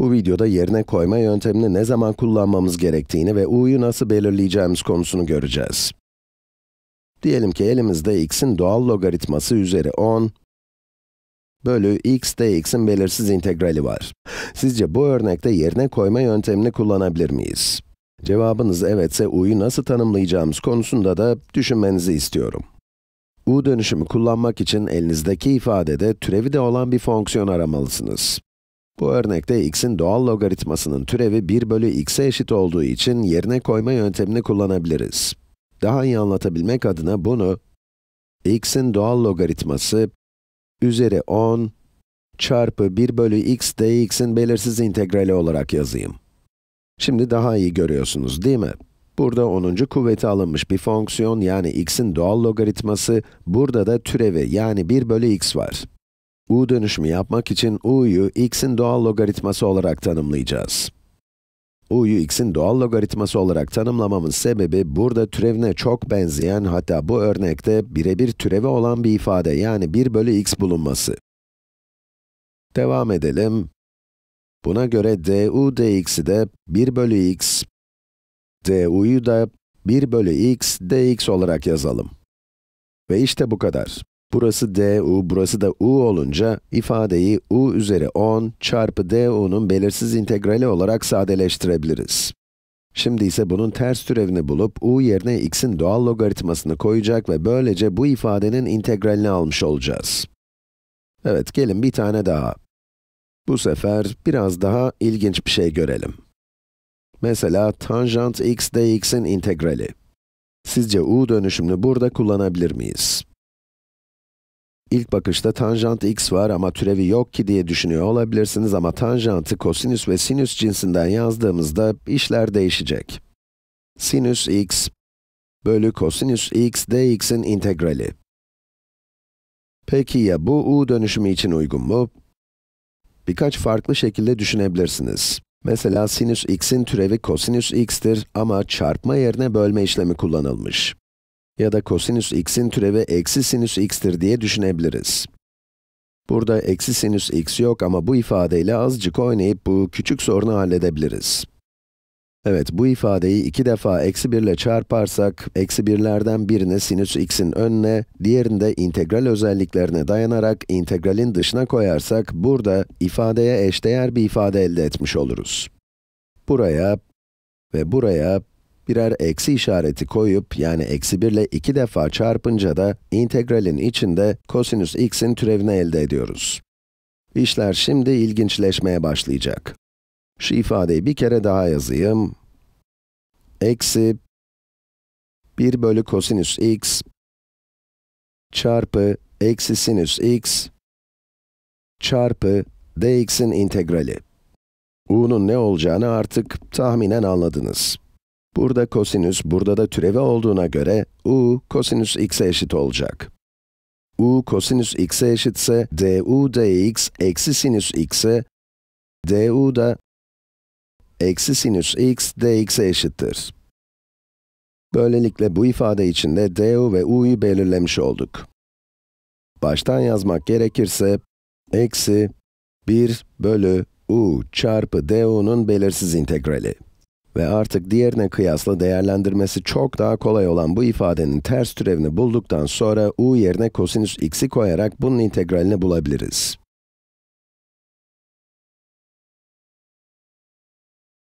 Bu videoda yerine koyma yöntemini ne zaman kullanmamız gerektiğini ve u'yu nasıl belirleyeceğimiz konusunu göreceğiz. Diyelim ki elimizde x'in doğal logaritması üzeri 10 bölü x dx'in belirsiz integrali var. Sizce bu örnekte yerine koyma yöntemini kullanabilir miyiz? Cevabınız evetse u'yu nasıl tanımlayacağımız konusunda da düşünmenizi istiyorum. U dönüşümü kullanmak için elinizdeki ifadede türevi de olan bir fonksiyon aramalısınız. Bu örnekte x'in doğal logaritmasının türevi 1 bölü x'e eşit olduğu için yerine koyma yöntemini kullanabiliriz. Daha iyi anlatabilmek adına bunu x'in doğal logaritması üzeri 10 çarpı 1 bölü x dx'in belirsiz integrali olarak yazayım. Şimdi daha iyi görüyorsunuz değil mi? Burada 10. kuvveti alınmış bir fonksiyon yani x'in doğal logaritması, burada da türevi yani 1 bölü x var u dönüşümü yapmak için u'yu x'in doğal logaritması olarak tanımlayacağız. u'yu x'in doğal logaritması olarak tanımlamamın sebebi, burada türevine çok benzeyen, hatta bu örnekte birebir türevi olan bir ifade, yani 1 bölü x bulunması. Devam edelim. Buna göre du dx'i de 1 bölü x, du'yu da 1 bölü x dx olarak yazalım. Ve işte bu kadar. Burası du, burası da u olunca ifadeyi u üzeri 10 çarpı du'nun belirsiz integrali olarak sadeleştirebiliriz. Şimdi ise bunun ters türevini bulup u yerine x'in doğal logaritmasını koyacak ve böylece bu ifadenin integralini almış olacağız. Evet, gelin bir tane daha. Bu sefer biraz daha ilginç bir şey görelim. Mesela tanjant x dx'in integrali. Sizce u dönüşümünü burada kullanabilir miyiz? İlk bakışta tanjant x var ama türevi yok ki diye düşünüyor olabilirsiniz ama tanjantı kosinüs ve sinüs cinsinden yazdığımızda işler değişecek. Sinüs x bölü kosinüs x dx'in integrali. Peki ya bu u dönüşümü için uygun mu? Birkaç farklı şekilde düşünebilirsiniz. Mesela sinüs x'in türevi kosinüs x'tir ama çarpma yerine bölme işlemi kullanılmış ya da kosinüs x'in türevi eksi sinüs x'tir diye düşünebiliriz. Burada eksi sinüs x yok ama bu ifadeyle azıcık oynayıp bu küçük sorunu halledebiliriz. Evet, bu ifadeyi iki defa eksi 1 ile çarparsak, eksi 1'lerden birini sinüs x'in önüne, diğerini de integral özelliklerine dayanarak integralin dışına koyarsak, burada ifadeye eşdeğer bir ifade elde etmiş oluruz. Buraya ve buraya birer eksi işareti koyup, yani eksi 1 ile 2 defa çarpınca da integralin içinde kosinüs x'in türevini elde ediyoruz. İşler şimdi ilginçleşmeye başlayacak. Şu ifadeyi bir kere daha yazayım. Eksi 1 bölü kosinüs x çarpı eksi sinüs x çarpı dx'in integrali. u'nun ne olacağını artık tahminen anladınız. Burada kosinüs, burada da türevi olduğuna göre u kosinüs x'e eşit olacak. u kosinüs x'e eşitse du dx eksi sinüs x'e, du da eksi sinüs x dx'e eşittir. Böylelikle bu ifade içinde du ve u'yu belirlemiş olduk. Baştan yazmak gerekirse, eksi 1 bölü u çarpı du'nun belirsiz integrali. Ve artık diğerine kıyasla değerlendirmesi çok daha kolay olan bu ifadenin ters türevini bulduktan sonra u yerine kosinüs x'i koyarak bunun integralini bulabiliriz.